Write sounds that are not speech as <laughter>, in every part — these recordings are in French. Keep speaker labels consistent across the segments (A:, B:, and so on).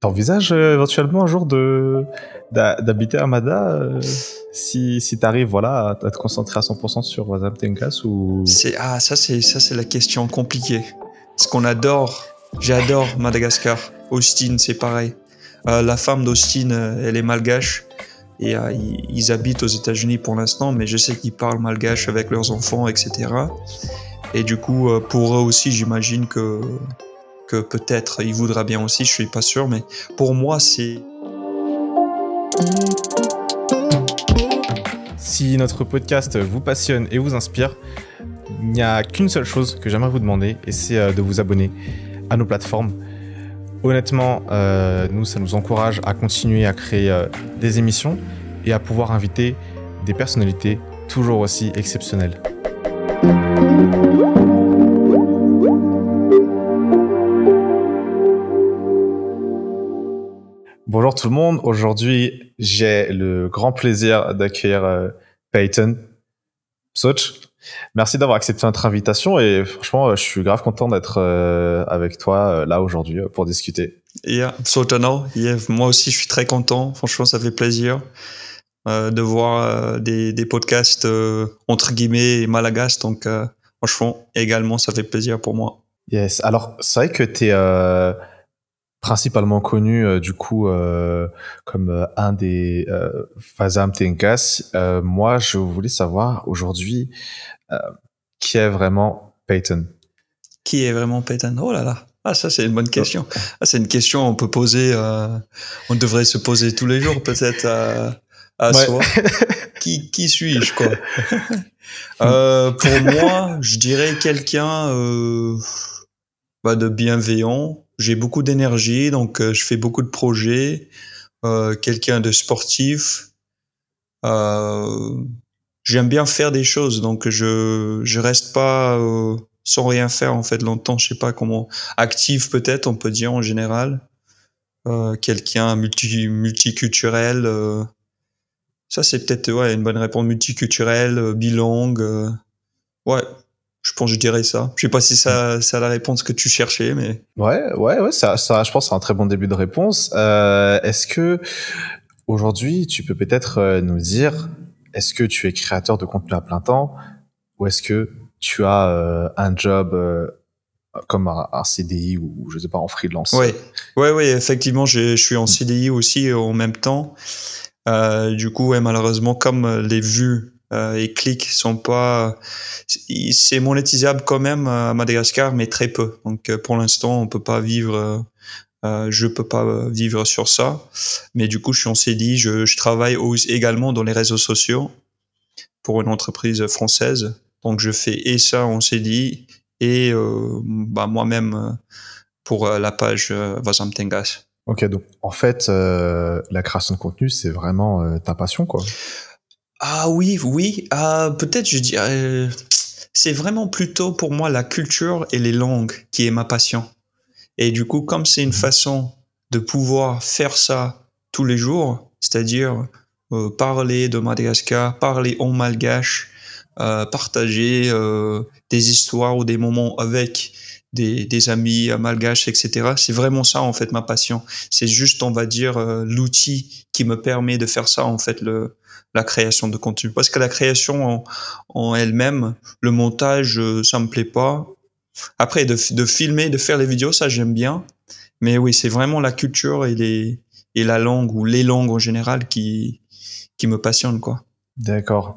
A: T'envisages euh, éventuellement un jour de d'habiter à euh, si,
B: si t'arrives voilà à, te concentrer à 100% sur Zamtenkas ou c'est ah ça c'est ça c'est la question compliquée ce qu'on adore j'adore <laughs> Madagascar Austin c'est pareil euh, la femme d'Austin euh, elle est malgache et ils, ils, habitent aux États-Unis pour l'instant mais je sais qu'ils parlent malgache avec leurs enfants etc et du coup pour eux aussi j'imagine que que peut-être il voudra bien aussi, je suis pas sûr, mais pour moi c'est...
A: Si notre podcast vous passionne et vous inspire, il n'y a qu'une seule chose que j'aimerais vous demander, et c'est euh, de vous abonner à nos plateformes. Honnêtement, euh, nous, ça nous encourage à continuer à créer euh, des émissions et à pouvoir inviter des personnalités toujours aussi exceptionnelles. Bonjour tout le monde. Aujourd'hui, j'ai le grand plaisir d'accueillir euh, Peyton Soch. Merci d'avoir accepté notre invitation et franchement, euh, je suis grave content d'être euh, avec toi là aujourd'hui pour discuter.
B: Yeah, so yeah, moi aussi, je suis très content. Franchement, ça fait plaisir de voir des, podcasts entre guillemets malagas. Donc, franchement, également, ça fait plaisir pour moi.
A: Yes. Alors, c'est vrai que tu es principalement connu euh, du coup euh, comme euh, un des Fazam Tenkas.
B: moi, je voulais savoir aujourd'hui qui est vraiment Peyton. Qui est vraiment Peyton Oh là là. Ah, ça, c'est une bonne oh. question. Ah, c'est une question on peut poser, on devrait se poser tous les jours, peut-être,
A: à, soi. <laughs>
B: qui, qui suis-je, quoi? pour moi, je dirais quelqu'un, bah, de bienveillant. J'ai beaucoup d'énergie, donc euh, je fais beaucoup de projets. Euh, quelqu'un de sportif. Euh, j'aime bien faire des choses, donc je je reste pas sans rien faire en fait longtemps. Je sais pas comment actif peut-être, on peut dire en général. quelqu'un multiculturel. ça c'est peut-être ouais une bonne réponse multiculturelle, bilingue. ouais, je pense, je dirais ça. Je sais pas si ça, la réponse que tu cherchais, mais.
A: Ouais, ouais, ouais. Ça, ça je pense, c'est un très bon début de réponse. Euh, est-ce que aujourd'hui, tu peux peut-être euh, nous dire, est-ce que tu es créateur de contenu à plein temps ou est-ce que tu as euh, un job comme un, CDI ou, je sais pas en freelance. Oui,
B: ouais, ouais, effectivement, je, je suis en CDI aussi en même temps. du coup, ouais, malheureusement, comme les vues euh, et clics sont pas. Euh, c'est monétisable quand même à Madagascar, mais très peu. Donc euh, pour l'instant, on peut pas vivre. Euh, je peux pas vivre sur ça. Mais du coup, je suis dit, Je, je travaille également dans les réseaux sociaux pour une entreprise française. Donc je fais et ça on s'est dit et bah, moi-même pour la page Vazam
A: Ok, donc en fait, la création de contenu, c'est vraiment ta passion, quoi.
B: Ah oui, oui. Ah, peut-être je dirais. Euh, c'est vraiment plutôt pour moi la culture et les langues qui est ma passion. Et du coup, comme c'est une mmh. façon de pouvoir faire ça tous les jours, c'est-à-dire euh, parler de Madagascar, parler en malgache, euh, partager des histoires ou des moments avec des, des, amis malgaches, etc. C'est vraiment ça, en fait, ma passion. C'est juste, on va dire, l'outil qui me permet de faire ça, en fait, le, la création de contenu. Parce que la création en, en elle-même, le montage, euh, ça me plaît pas. Après, de, de filmer, de faire les vidéos, ça j'aime bien. Mais oui, c'est vraiment la culture et, les, et la langue ou les langues en général qui, qui me passionnent. Quoi.
A: D'accord.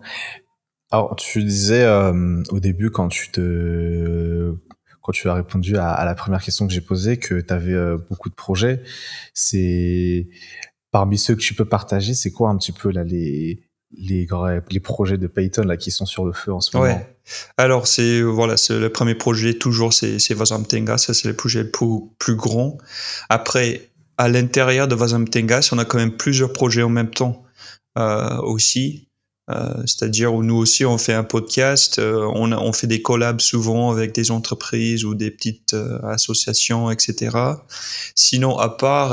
A: Alors, tu disais euh, au début quand tu te quand tu as répondu à, la première question que j'ai posée que tu avais euh, beaucoup de projets. C'est parmi ceux que tu peux partager, c'est quoi un petit peu les les, les projets de Python là qui sont sur le feu en ce moment
B: Alors c'est voilà, c'est le premier projet toujours c'est c'est ça c'est le projet le plus, grand. Après à l'intérieur de Vazamtenga, on a quand même plusieurs projets en même temps euh, aussi. Euh, c'est-à-dire où nous aussi on fait un podcast, euh, on, fait des collabs souvent avec des entreprises ou des petites euh, associations, etc. Sinon, à part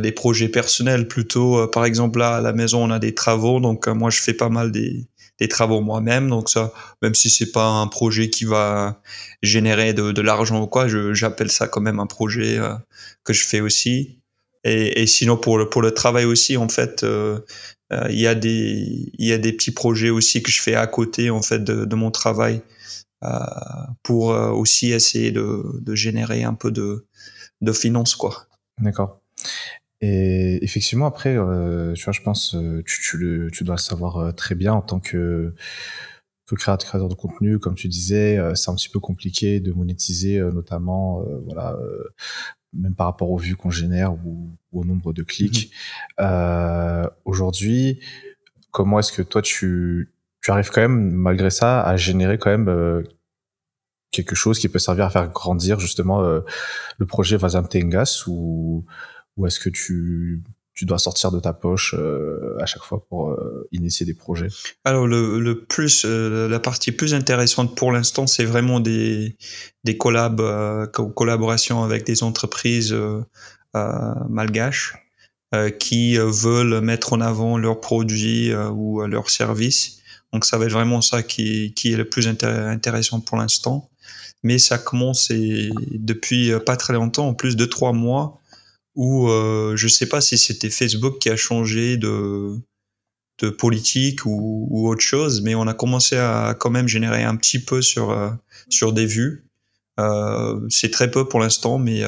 B: des projets personnels plutôt. par exemple, là, à la maison, on a des travaux, donc moi, je fais pas mal des, travaux moi-même. Donc ça, même si c'est pas un projet qui va générer de, de l'argent ou quoi, j'appelle ça quand même un projet que je fais aussi. Et, sinon pour le pour le travail aussi en fait euh, euh, il y a des il y a des petits projets aussi que je fais à côté en fait de, mon travail euh, pour aussi essayer de, de, générer un peu de de finances quoi.
A: D'accord. Et effectivement, après, tu vois, je pense, tu, tu, tu dois le savoir très bien en tant que, créateur de contenu, comme tu disais, c'est un petit peu compliqué de monétiser, notamment, voilà, même par rapport aux vues qu'on génère ou, au nombre de clics. Mhm. Euh, aujourd'hui, comment est-ce que toi tu, arrives quand même, malgré ça, à générer quand même euh, quelque chose qui peut servir à faire grandir justement euh, le projet Vazam Tengas ou, ou est-ce que tu tu dois sortir de ta poche euh, à chaque fois pour euh, initier des projets
B: Alors le, plus, euh, la partie plus intéressante pour l'instant, c'est vraiment des des collabs, collaborations avec des entreprises malgaches qui veulent mettre en avant leurs produits ou leurs services. Donc ça va être vraiment ça qui, qui est le plus intéressant pour l'instant. Mais ça commence depuis pas très longtemps, en plus de trois mois, ou je euh, je sais pas si c'était Facebook qui a changé de, de politique ou, autre chose, mais on a commencé à quand même générer un petit peu sur, euh, sur des vues. Euh, c'est très peu pour l'instant, mais,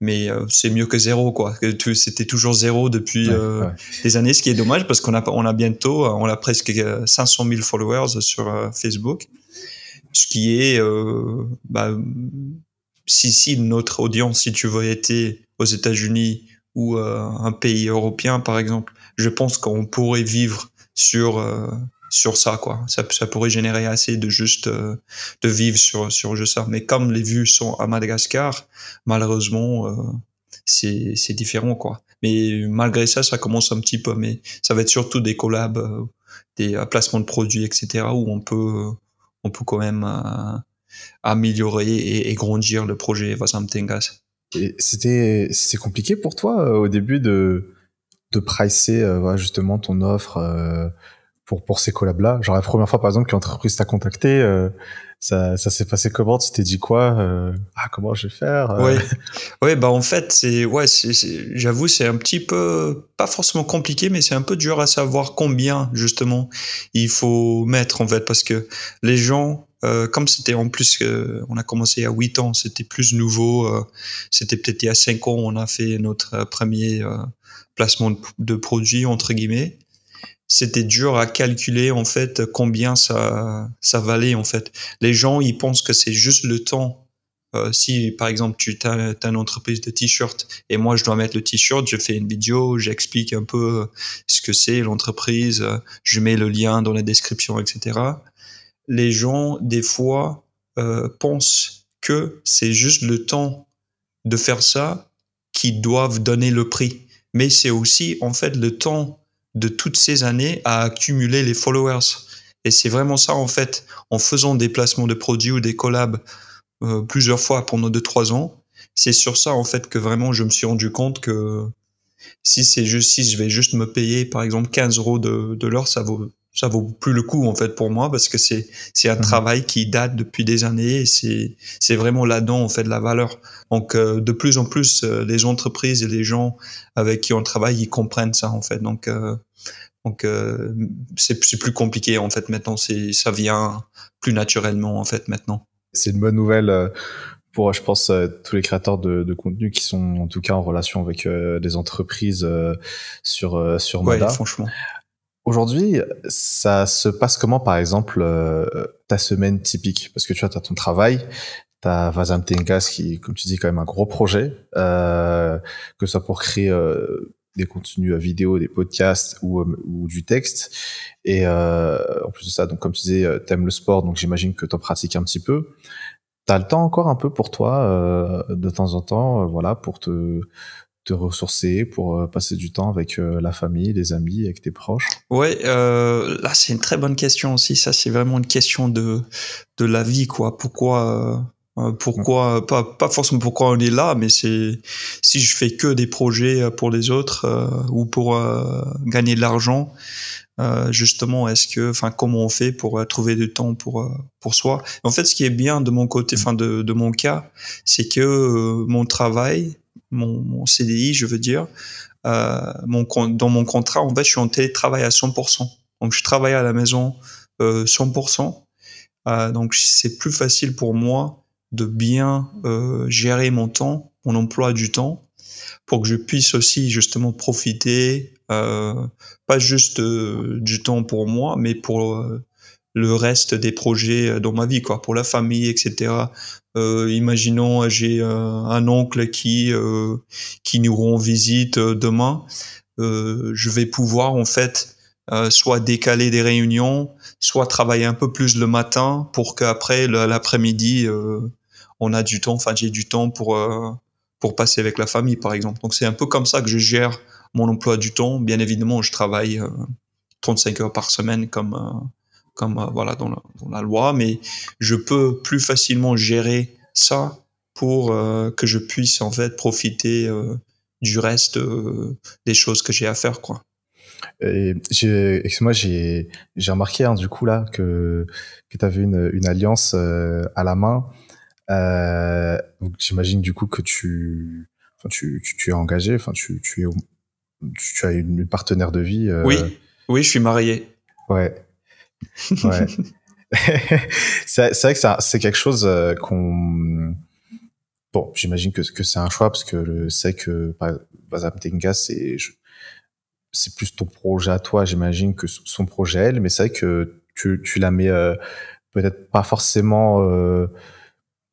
B: mais c'est mieux que zéro, quoi. C'était toujours zéro depuis des années, ce qui est dommage parce qu'on a, on a bientôt, on a presque 500 000 followers sur Facebook, ce qui est bah, si, si notre audience, si tu veux, était aux États-Unis ou euh, un pays européen, par exemple, je pense qu'on pourrait vivre sur, euh, sur ça, quoi. Ça, pourrait générer assez de juste euh, de vivre sur, sur juste ça. Mais comme les vues sont à Madagascar, malheureusement, c'est, c'est différent, quoi. Mais malgré ça, ça commence un petit peu, mais ça va être surtout des collabs, des placements de produits, etc., où on peut, on peut quand même améliorer et, grandir le projet Vasamtengas.
A: C'était compliqué pour toi euh, au début de, de pricer euh, justement ton offre euh, pour, pour ces collabs-là Genre la première fois par exemple qu'une entreprise t'a contacté, ça, ça s'est passé comment Tu t'es dit quoi Ah comment je vais faire
B: Oui, bah en fait c'est ouais, j'avoue c'est un petit peu pas forcément compliqué mais c'est un peu dur à savoir combien justement il faut mettre en fait parce que les gens euh, comme c'était en plus, euh, on a commencé à huit ans, c'était plus nouveau. Euh, c'était peut-être il y a 5 ans, on a fait notre premier placement de, produit, entre guillemets. C'était dur à calculer, en fait, combien ça, valait, en fait. Les gens, ils pensent que c'est juste le temps. si, par exemple, tu as, une entreprise de t-shirt et moi, je dois mettre le t-shirt, je fais une vidéo, j'explique un peu ce que c'est l'entreprise, je mets le lien dans la description, etc les gens, des fois, euh, pensent que c'est juste le temps de faire ça qui doivent donner le prix. Mais c'est aussi, en fait, le temps de toutes ces années à accumuler les followers. Et c'est vraiment ça, en fait, en faisant des placements de produits ou des collabs euh, plusieurs fois pendant 2 trois ans, c'est sur ça, en fait, que vraiment je me suis rendu compte que si c'est juste, si je vais juste me payer, par exemple, 15 euros de, de l'heure, ça vaut, ça vaut plus le coup en fait pour moi parce que c'est c'est un mhm. travail qui date depuis des années et c'est c'est vraiment là-dedans on fait de la valeur. Donc euh, de plus en plus euh, les entreprises et les gens avec qui on travaille ils comprennent ça en fait. Donc euh, donc c'est c'est plus compliqué en fait maintenant c'est ça vient plus naturellement en fait maintenant. C'est une bonne nouvelle pour, je pense, tous les créateurs de,
A: contenu qui sont en tout cas en relation avec des entreprises sur sur Moda. Ouais, franchement. Aujourd'hui, ça se passe comment, par exemple, euh, ta semaine typique Parce que tu vois, tu as ton travail, tu as Vazam Tengas qui, comme tu dis, quand même un gros projet, euh, que ce soit pour créer euh, des contenus à vidéo, des podcasts ou, du texte. Et en plus de ça, donc comme tu disais, tu aimes le sport, donc j'imagine que tu en pratiques un petit peu. Tu as le temps encore un peu pour toi de temps en temps, voilà, pour te te ressourcer, pour euh, passer du temps avec euh, la famille, les amis, avec tes proches
B: Ouais, euh, là c'est une très bonne question aussi. Ça c'est vraiment une question de de la vie, quoi. Pourquoi euh, pourquoi pas pas forcément pourquoi on est là mais c'est si je fais que des projets euh, pour les autres euh, ou pour gagner de l'argent justement est-ce que enfin comment on fait pour trouver du temps pour pour soi en fait ce qui est bien de mon côté mm. enfin de, de mon cas c'est que mon travail mon, CDI je veux dire mon dans mon contrat en fait je suis en télétravail à 100% donc je travaille à la maison 100% donc c'est plus facile pour moi de bien euh, gérer mon temps, mon emploi du temps, pour que je puisse aussi justement profiter, euh, pas juste euh, du temps pour moi, mais pour le reste des projets dans ma vie, quoi, pour la famille, etc. imaginons, j'ai un oncle qui qui nous rend visite demain. je vais pouvoir en fait soit décaler des réunions, soit travailler un peu plus le matin pour qu'après l'après-midi, euh, on a du temps, enfin j'ai du temps pour, euh, pour passer avec la famille par exemple. Donc c'est un peu comme ça que je gère mon emploi du temps. Bien évidemment, je travaille 35 euh, heures par semaine comme, euh, comme voilà, dans la, loi, mais je peux plus facilement gérer ça pour que je puisse en fait profiter du reste des choses que j'ai à faire. quoi.
A: Excuse-moi, j'ai remarqué hein, du coup là que, que tu avais une, alliance à la main euh, j'imagine du coup que tu, enfin, tu, tu, es engagé, enfin, tu, tu, es, tu, as une, partenaire de vie. Euh. Oui,
B: oui, je suis marié.
A: Ouais. <laughs> c'est vrai que c'est quelque chose euh, qu'on bon, j'imagine que, que c'est un choix parce que c'est que Bazam Tenga, c'est c'est plus ton projet à toi, j'imagine, que son projet à elle. Mais c'est vrai que tu, tu la mets peut-être pas forcément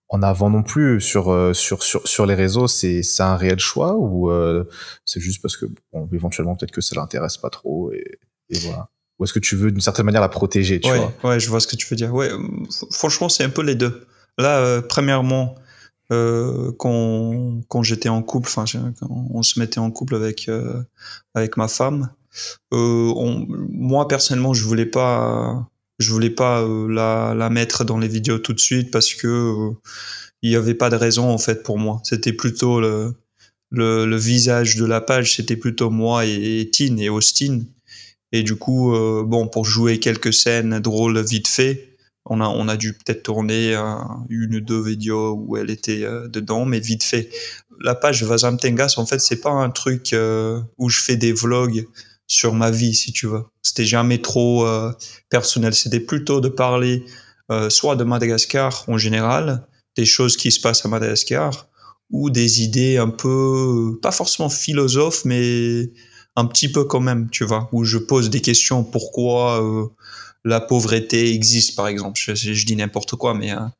A: en avant non plus sur euh, sur sur, sur les réseaux c'est c'est un réel choix ou euh, c'est juste parce que bon, éventuellement peut-être que ça l'intéresse pas trop et, voilà ou est-ce que tu veux d'une certaine manière la protéger tu vois
B: ouais je vois ce que tu veux dire ouais franchement c'est un peu les deux là euh, premièrement quand quand j'étais en couple enfin on se mettait en couple avec avec ma femme on, moi personnellement je voulais pas je voulais pas euh, la, la, mettre dans les vidéos tout de suite parce que euh, il n'y avait pas de raison en fait pour moi. C'était plutôt le, le, visage de la page, c'était plutôt moi et, et, Tine et Austin. Et du coup, euh, bon, pour jouer quelques scènes drôles vite fait, on a, on a dû peut-être tourner une ou deux vidéos où elle était dedans, mais vite fait. La page Vazamtengas, en fait, c'est pas un truc où je fais des vlogs sur ma vie, si tu veux. C'était jamais trop euh, personnel. C'était plutôt de parler euh, soit de Madagascar en général, des choses qui se passent à Madagascar, ou des idées un peu, pas forcément philosophes, mais un petit peu quand même, tu vois, où je pose des questions pourquoi euh, la pauvreté existe, par exemple. Je, dis n'importe quoi, mais hein.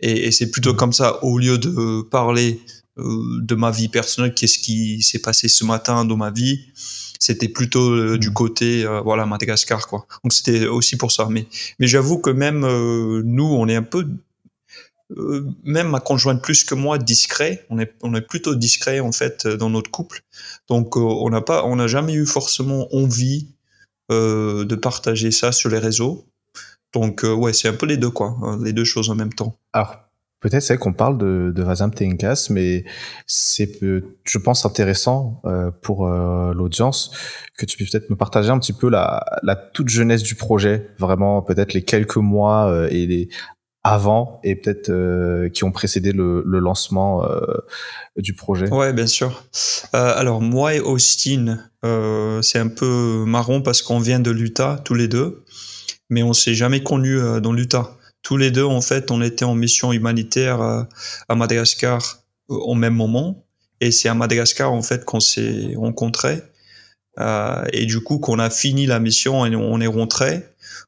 B: et c'est plutôt comme ça au lieu de parler de ma vie personnelle, qu'est-ce qui s'est passé ce matin dans ma vie c'était plutôt euh, du mm. côté euh, voilà Madagascar quoi. Donc c'était aussi pour ça. Mais j'avoue que même euh, nous, on est un peu même ma conjointe plus que moi discret on est on est plutôt discret en fait dans notre couple donc on n'a pas on n'a jamais eu forcément envie de partager ça sur les réseaux donc ouais c'est un peu les deux quoi hein, les deux choses en même temps
A: peut-être c'est qu'on parle de, de Vazam Tengas, mais c'est, je pense, intéressant euh, pour euh, l'audience que tu puisses peut-être me partager un petit peu la, toute jeunesse du projet, vraiment peut-être les quelques mois euh, et les avant et peut-être qui ont précédé le, lancement du projet
B: Ouais, bien sûr. alors moi et Austin, c'est un peu marron parce qu'on vient de l'Utah tous les deux, mais on s'est jamais connus dans l'Utah. Tous les deux, en fait, on était en mission humanitaire euh, à Madagascar euh, au même moment. Et c'est à Madagascar, en fait, qu'on s'est rencontrés. Euh, et du coup, qu'on a fini la mission et on est rentré.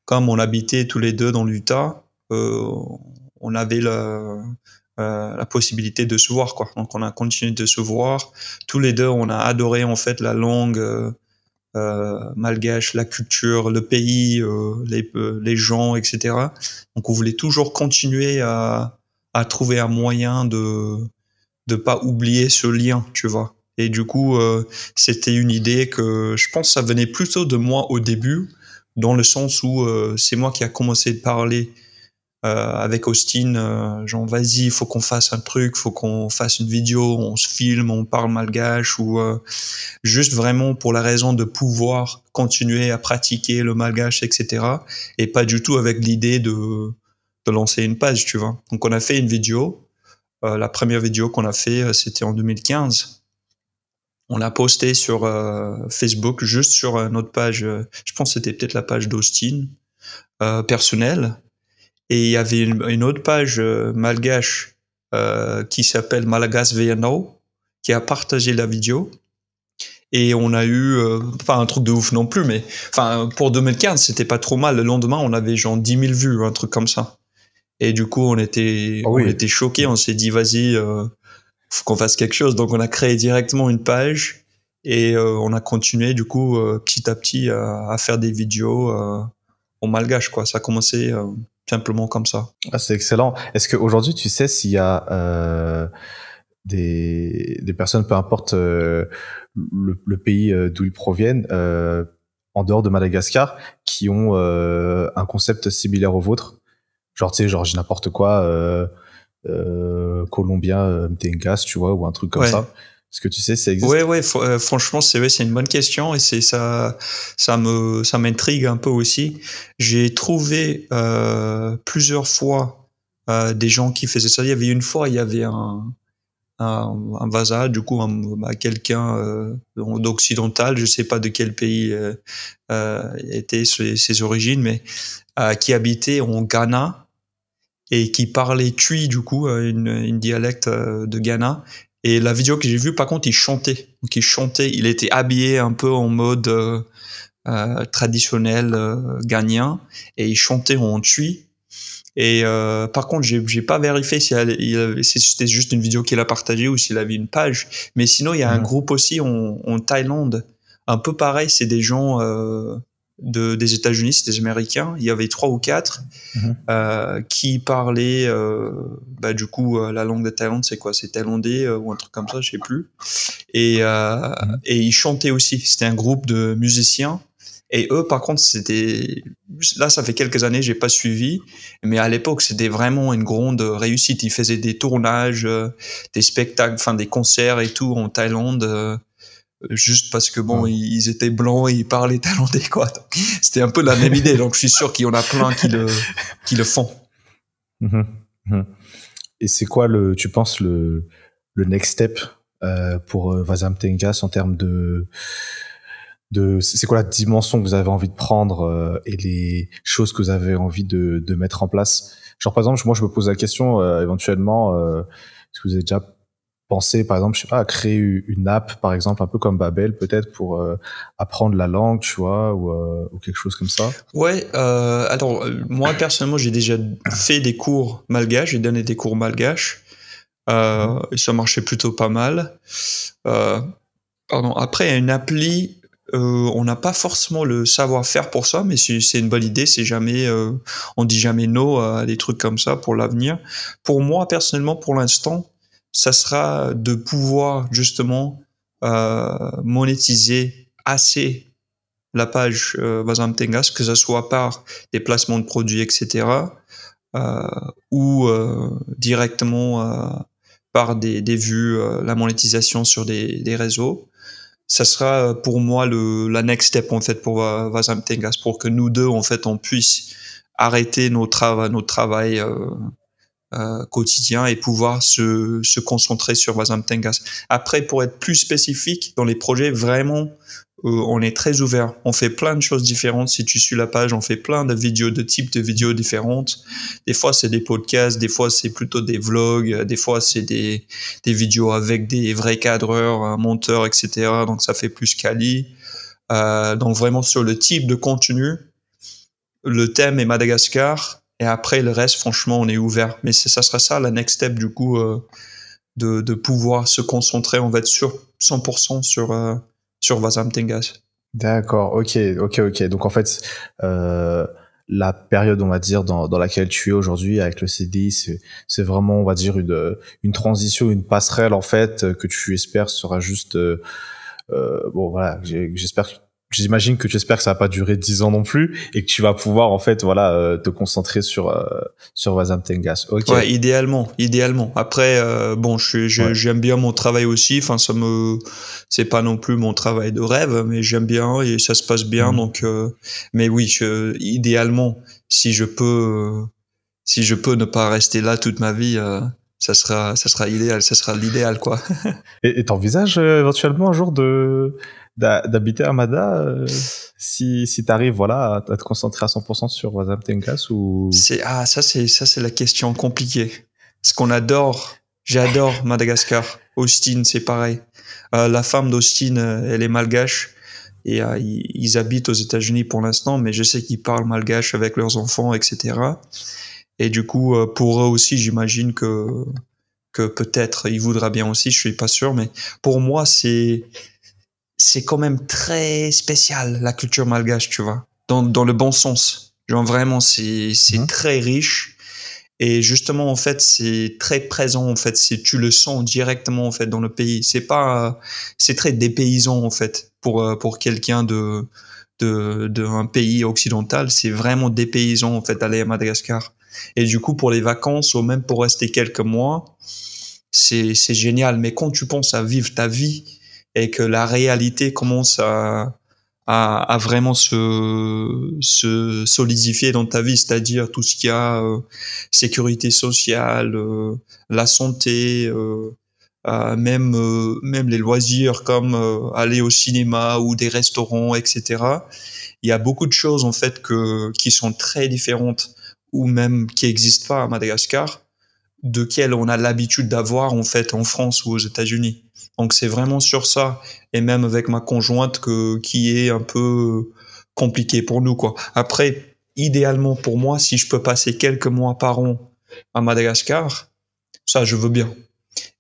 B: Comme on habitait tous les deux dans l'Utah, on avait la possibilité de se voir quoi donc on a continué de se voir tous les deux on a adoré en fait la langue euh, malgache, la culture, le pays, euh, euh, les, gens, etc. Donc on voulait toujours continuer à, trouver un moyen de de pas oublier ce lien, tu vois. Et du coup, c'était une idée que je pense que ça venait plutôt de moi au début, dans le sens où c'est moi qui a commencé de parler euh, avec Austin, euh, genre vas-y, il faut qu'on fasse un truc, il faut qu'on fasse une vidéo, on se filme, on parle malgache, ou euh, juste vraiment pour la raison de pouvoir continuer à pratiquer le malgache, etc. Et pas du tout avec l'idée de, lancer une page, tu vois. Donc on a fait une vidéo. la première vidéo qu'on a fait, c'était en 2015. On l'a posté sur Facebook, juste sur notre page. je pense que c'était peut-être la page d'Austin personnelle. Et il y avait une, une autre page euh, malgache euh, qui s'appelle Malagas V&O qui a partagé la vidéo. Et on a eu, euh, pas un truc de ouf non plus, mais enfin, pour 2015, c'était pas trop mal. Le lendemain, on avait genre 10 000 vues, un truc comme ça. Et du coup, on était, ah on était choqués. On s'est dit, vas-y, euh, faut qu'on fasse quelque chose. Donc, on a créé directement une page et on a continué, du coup, petit à petit, à faire des vidéos on malgache, quoi. Ça a commencé euh, simplement comme ça. Ah,
A: c'est excellent. Est-ce qu'aujourd'hui, tu sais s'il y a euh, des, personnes, peu importe euh, le, pays d'où ils proviennent, en dehors de Madagascar, qui ont un concept similaire au vôtre Genre, tu sais, genre, j'ai n'importe quoi, colombien, mtengas, tu vois, ou un truc comme ça.
B: Est-ce que tu sais, c'est Oui, ouais, euh, franchement, c'est c'est une bonne question et c'est ça, ça me, ça m'intrigue un peu aussi. J'ai trouvé euh, plusieurs fois euh, des gens qui faisaient ça. Il y avait une fois, il y avait un, un, du coup, bah, quelqu'un d'occidental, je sais pas de quel pays étaient ses, origines, mais qui habitait en Ghana et qui parlait Tui, du coup, une, une dialecte de Ghana, et la vidéo que j'ai vue, par contre, il chantait. Donc il chantait, il était habillé un peu en mode euh, euh, traditionnel euh, et il chantait en tui. Et euh, par contre, j'ai, n'ai pas vérifié si, c'était juste une vidéo qu'il a partagée ou s'il avait une page. Mais sinon, il y a un groupe aussi en, en Thaïlande, un peu pareil. C'est des gens de, des États-Unis, c'était des Américains. Il y avait trois ou quatre mhm. euh, qui parlaient, euh, bah, du coup, euh, la langue de Thaïlande, c'est quoi C'est thaïlandais ou un truc comme ça, je sais plus. Et, mhm. et ils chantaient aussi. C'était un groupe de musiciens. Et eux, par contre, c'était là, ça fait quelques années, j'ai pas suivi, mais à l'époque, c'était vraiment une grande réussite. Ils faisaient des tournages, des spectacles, enfin des concerts et tout en Thaïlande juste parce que bon, ils étaient blancs et ils parlaient talentés, quoi. C'était un peu la même idée, donc je suis sûr qu'il y en a plein qui le, font. Mhm,
A: mhm. Et c'est quoi le, tu penses le, next step euh, pour euh, Vazam Tengas en termes de, de c'est quoi la dimension que vous avez envie de prendre euh, et les choses que vous avez envie de, mettre en place Genre par exemple, moi je me pose la question éventuellement, est-ce que vous avez déjà penser, par exemple, je sais pas, à créer une app, par exemple, un peu comme Babel, peut-être pour euh, apprendre la langue, tu vois, ou, euh, quelque chose comme ça
B: Ouais, euh, euh, moi personnellement, j'ai déjà fait des cours malgaches, j'ai donné des cours malgaches, et ça marchait plutôt pas mal. pardon, après, une appli, on n'a pas forcément le savoir-faire pour ça, mais c'est une bonne idée, c'est jamais, on dit jamais non à des trucs comme ça pour l'avenir. Pour moi, personnellement, pour l'instant, ça sera de pouvoir justement euh, monétiser assez la page euh, Tengas, que ce soit par des placements de produits, etc., euh, ou euh, directement par des, des vues, la monétisation sur des, des, réseaux. Ça sera pour moi le, la next step en fait pour Vazam Tengas, pour que nous deux en fait on puisse arrêter nos, travaux, travail euh, quotidien et pouvoir se, se concentrer sur Vasamtengas. Après, pour être plus spécifique, dans les projets, vraiment, euh, on est très ouvert. On fait plein de choses différentes. Si tu suis la page, on fait plein de vidéos, de types de vidéos différentes. Des fois, c'est des podcasts, des fois, c'est plutôt des vlogs, euh, des fois, c'est des, des vidéos avec des vrais cadreurs, un monteur etc. Donc, ça fait plus quali. Euh, donc, vraiment, sur le type de contenu, le thème est Madagascar et après, le reste, franchement, on est ouvert. Mais ça sera ça la next step, du coup, euh, de, de, pouvoir se concentrer, on va être sur 100% sur, euh, sur Vazam Tengas.
A: D'accord, ok, ok, ok. Donc en fait, euh, la période, on va dire, dans, dans laquelle tu es aujourd'hui avec le CDI, c'est vraiment, on va dire, une, une transition, une passerelle, en fait, que tu espères sera juste... Euh, euh bon, voilà, j'espère que j'imagine que tu espères que ça va pas durer dix ans non plus et que tu vas pouvoir en fait voilà euh, te concentrer sur euh, sur Wasam Tengas. OK. Ouais,
B: idéalement, idéalement. Après euh, bon, je j'aime bien mon travail aussi, enfin ça me c'est pas non plus mon travail de rêve mais j'aime bien et ça se passe bien mm. donc euh, mais oui, je, idéalement si je peux si je peux ne pas rester là toute ma vie ça sera ça sera idéal, ça sera l'idéal quoi. <laughs> et t'envisages éventuellement un jour de d'habiter à Madagascar euh, si, si tu arrives voilà, à, te concentrer à 100% sur Zamtenkas ou. C'est, ah, ça, c'est, ça, c'est la question compliquée. Ce qu'on adore, j'adore <laughs> Madagascar. Austin, c'est pareil. Euh, la femme d'Austin, euh, elle est malgache. Et ils, habitent aux États-Unis pour l'instant, mais je sais qu'ils parlent malgache avec leurs enfants, etc. Et du coup, pour eux aussi, j'imagine que, que peut-être il voudra bien aussi, je suis pas sûr, mais pour moi, c'est, c'est quand même très spécial, la culture malgache, tu vois, dans, le bon sens. Genre vraiment, c'est mhm. très riche. Et justement, en fait, c'est très présent, en fait, tu le sens directement, en fait, dans le pays. C'est pas, c'est très dépaysant, en fait, pour, euh, pour quelqu'un de, de, un pays occidental. C'est vraiment dépaysant, en fait, aller à Madagascar. Et du coup, pour les vacances, ou même pour rester quelques mois, c'est, c'est génial. Mais quand tu penses à vivre ta vie, et que la réalité commence à, à, vraiment se, se, solidifier dans ta vie, c'est-à-dire tout ce qu'il y a, euh, sécurité sociale, euh, la santé, euh, même, même les loisirs comme aller au cinéma ou des restaurants, etc. Il y a beaucoup de choses en fait que, qui sont très différentes ou même qui n'existent pas à Madagascar de quel on a l'habitude d'avoir en fait en France ou aux États-Unis. Donc c'est vraiment sur ça et même avec ma conjointe qui est un peu compliqué pour nous quoi. Après idéalement pour moi si je peux passer quelques mois par an à Madagascar, ça je veux bien.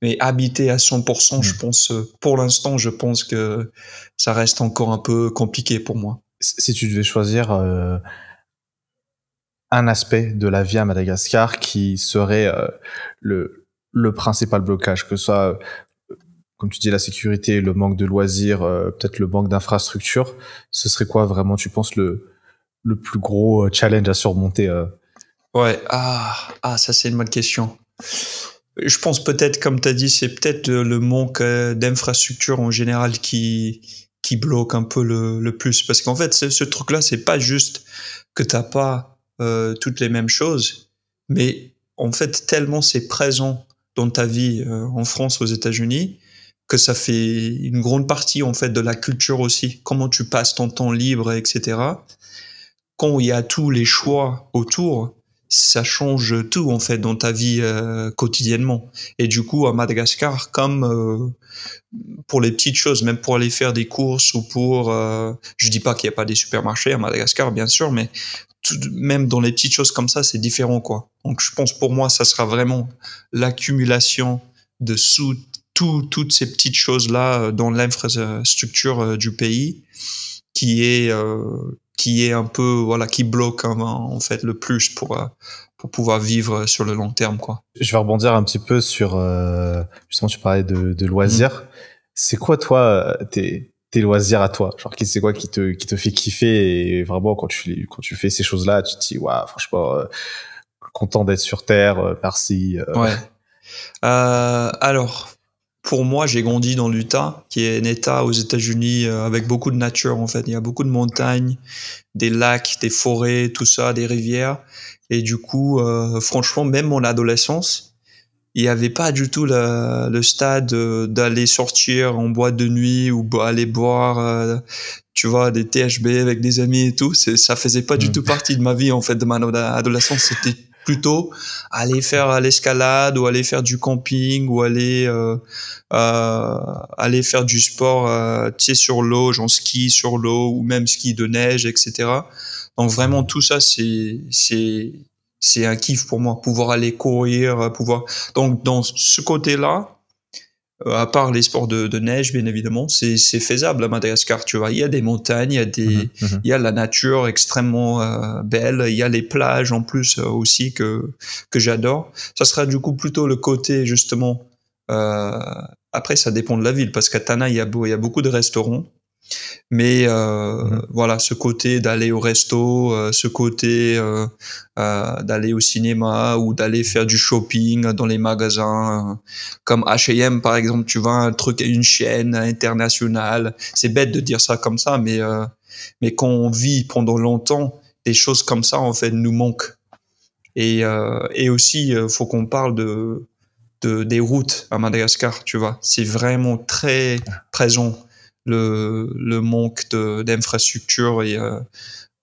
B: Mais habiter à 100%, hmm. je pense pour l'instant, je pense que ça reste encore un peu compliqué pour moi. Si tu devais
A: choisir euh, un aspect de la vie à Madagascar qui serait euh, le, principal blocage, que ce soit, euh, comme tu dis, la sécurité, le manque de loisirs, euh, peut-être le manque d'infrastructures. Ce serait quoi vraiment, tu penses, le, plus gros challenge à surmonter
B: Ouais, ah, ah ça c'est une bonne question. Je pense peut-être, comme tu as dit, c'est peut-être le manque d'infrastructures en général qui, qui bloque un peu le, plus. Parce qu'en fait, ce, ce truc-là, c'est pas juste que t'as pas euh, toutes les mêmes choses, mais en fait, tellement c'est présent dans ta vie euh, en France, aux États-Unis, que ça fait une grande partie en fait de la culture aussi, comment tu passes ton temps libre, etc. Quand il y a tous les choix autour, ça change tout en fait dans ta vie euh, quotidiennement. Et du coup, à Madagascar, comme euh, pour les petites choses, même pour aller faire des courses ou pour, euh, je dis pas qu'il n'y a pas des supermarchés à Madagascar, bien sûr, mais même dans les petites choses comme ça, c'est différent quoi. Donc je pense pour moi, ça sera vraiment l'accumulation de sous tout, toutes ces petites choses là dans l'infrastructure du pays qui est qui est un peu voilà qui bloque hein, en fait le plus pour euh, pour pouvoir vivre sur le long terme quoi.
A: Je vais rebondir un petit peu sur euh, justement tu parlais de, loisirs. Mm. C'est quoi toi tes tes loisirs à toi Genre c'est quoi qui te qui te fait kiffer et vraiment quand tu quand tu fais ces choses là tu te dis waouh franchement euh, content d'être sur terre par merci. Ouais.
B: alors pour moi, j'ai grandi dans l'Utah, qui est un État aux États-Unis euh, avec beaucoup de nature en fait. Il y a beaucoup de montagnes, des lacs, des forêts, tout ça, des rivières. Et du coup, euh, franchement, même mon adolescence, il n'y avait pas du tout le stade euh, d'aller sortir en boîte de nuit ou aller boire, tu vois, des THB avec des amis et tout. Ça faisait pas du mm. tout partie de ma vie en fait, de ma adolescence. C'était plutôt aller faire l'escalade ou aller faire du camping ou aller euh, euh, aller faire du sport euh, sur l'eau genre ski sur l'eau ou même ski de neige etc donc vraiment tout ça c'est c'est c'est un kiff pour moi pouvoir aller courir pouvoir donc dans ce côté là euh, à part les sports de, neige, bien évidemment, c'est faisable à Madagascar. Tu vois, il y a des montagnes, il y a, des, mhm, mhm. Il y a la nature extrêmement euh, belle, il y a les plages en plus euh, aussi que, que j'adore. Ça sera du coup plutôt le côté justement. après, ça dépend de la ville parce qu'à Tana, il il y a beaucoup de restaurants. Mais euh, mmh. voilà, ce côté d'aller au resto, euh, ce côté euh, d'aller au cinéma ou d'aller faire du shopping dans les magasins, comme H&M par exemple, tu vois, un truc, une chaîne internationale. C'est bête de dire ça comme ça, mais mais quand on vit pendant longtemps, des choses comme ça en fait nous manquent. Et et aussi, faut qu'on parle de des routes à Madagascar, tu vois. C'est vraiment très présent le, le manque d'infrastructures et euh,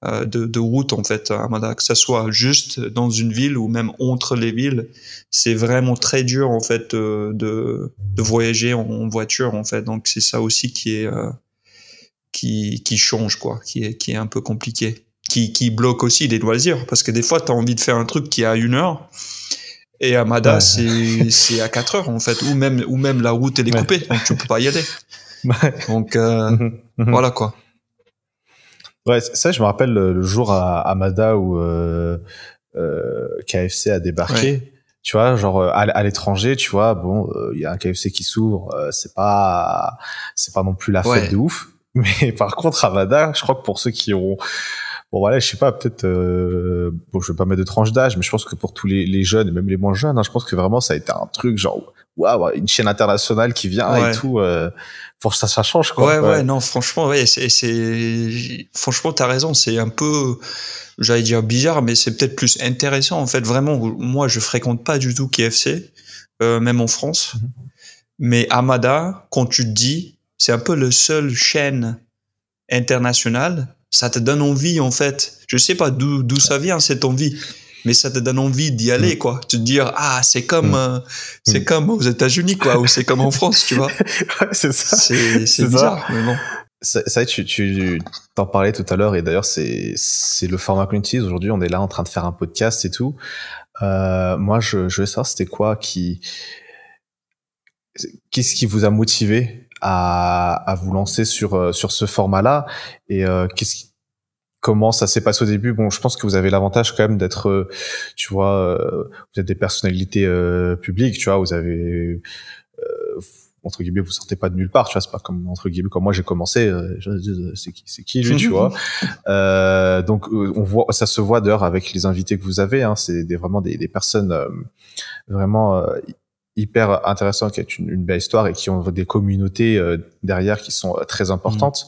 B: euh, de, de routes en fait à Madagascar, que ce soit juste dans une ville ou même entre les villes, c'est vraiment très dur en fait de, de voyager en, voiture en fait. Donc c'est ça aussi qui est euh, qui, qui change quoi, qui est qui est un peu compliqué, qui, qui bloque aussi les loisirs parce que des fois tu as envie de faire un truc qui est à une heure. Et à Mada, c'est c'est à 4 heures en fait, ou même, ou même la route elle est découpée coupée, donc tu peux pas y aller. Donc euh, mhm. Mhm. voilà quoi.
A: Ouais, ça je me rappelle le jour à Amada où euh, euh, KFC a débarqué. Tu vois, genre à, l'étranger, tu vois, bon, il y a un KFC qui s'ouvre, c'est pas c'est pas non plus la fête de ouf. <laughs> Mais par contre, Amada, je crois que pour ceux qui auront bon voilà je sais pas peut-être euh, bon je vais pas mettre de tranche d'âge mais je pense que pour tous les, les jeunes et même les moins jeunes hein, je pense que vraiment ça a été un truc genre waouh une chaîne internationale qui vient et tout euh, pour ça ça change quoi ouais ouais,
B: non franchement ouais c'est franchement t'as raison c'est un peu j'allais dire bizarre mais c'est peut-être plus intéressant en fait vraiment moi je fréquente pas du tout KFC euh, même en France mhm. mais Amada quand tu te dis c'est un peu le seul chaîne internationale ça te donne envie en fait. Je sais pas d'où ça vient cette envie, mais ça te donne envie d'y aller mm. quoi. Tu te dire ah c'est comme mm. euh, c'est mm. comme aux États-Unis quoi ou c'est comme en France tu vois. <laughs> c'est ça. C'est bizarre
A: mais bon. Ça, tu, tu t'en parlais tout à l'heure et d'ailleurs c'est c'est le format qu'on utilise aujourd'hui. On est là en train de faire un podcast et tout. Euh, moi je je voulais savoir c'était quoi qui qu'est-ce qui vous a motivé à, vous lancer sur euh, sur ce format-là et euh, comment ça s'est passé au début Bon, je pense que vous avez l'avantage quand même d'être, euh, tu vois, vous êtes des personnalités publiques, tu vois, vous avez entre guillemets, vous sortez pas de nulle part, tu vois, c'est pas comme entre guillemets comme moi j'ai commencé, c'est qui, c'est qui tu <laughs> vois. donc on voit, ça se voit d'ailleurs avec les invités que vous avez, hein, c'est vraiment des, des personnes vraiment hyper intéressant, qui est une, belle histoire et qui ont des communautés euh, derrière qui sont euh, très importantes.